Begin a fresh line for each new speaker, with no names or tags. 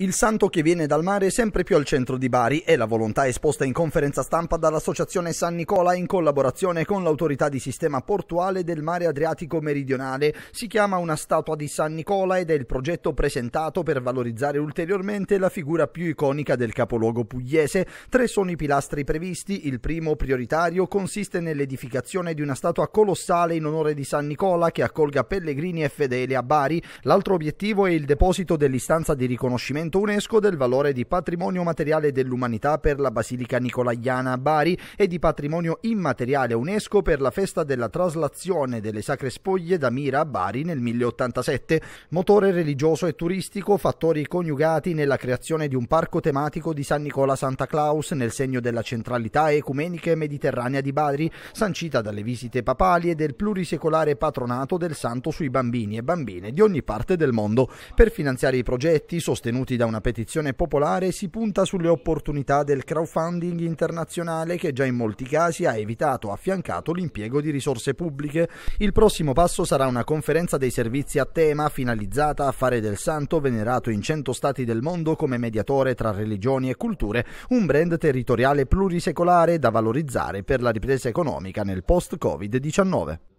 Il santo che viene dal mare sempre più al centro di Bari è la volontà esposta in conferenza stampa dall'Associazione San Nicola in collaborazione con l'autorità di sistema portuale del mare Adriatico meridionale. Si chiama una statua di San Nicola ed è il progetto presentato per valorizzare ulteriormente la figura più iconica del capoluogo pugliese. Tre sono i pilastri previsti. Il primo, prioritario, consiste nell'edificazione di una statua colossale in onore di San Nicola che accolga pellegrini e fedeli a Bari. L'altro obiettivo è il deposito dell'istanza di riconoscimento riconoscimento UNESCO del valore di patrimonio materiale dell'umanità per la Basilica Nicolaiana a Bari e di patrimonio immateriale UNESCO per la festa della traslazione delle sacre spoglie da Mira a Bari nel 1087, motore religioso e turistico, fattori coniugati nella creazione di un parco tematico di San Nicola Santa Claus nel segno della centralità ecumenica e mediterranea di Bari, sancita dalle visite papali e del plurisecolare patronato del santo sui bambini e bambine di ogni parte del mondo. Per finanziare i progetti sostenuti da una petizione popolare si punta sulle opportunità del crowdfunding internazionale che già in molti casi ha evitato o affiancato l'impiego di risorse pubbliche. Il prossimo passo sarà una conferenza dei servizi a tema finalizzata a fare del santo venerato in 100 stati del mondo come mediatore tra religioni e culture un brand territoriale plurisecolare da valorizzare per la ripresa economica nel post-Covid-19.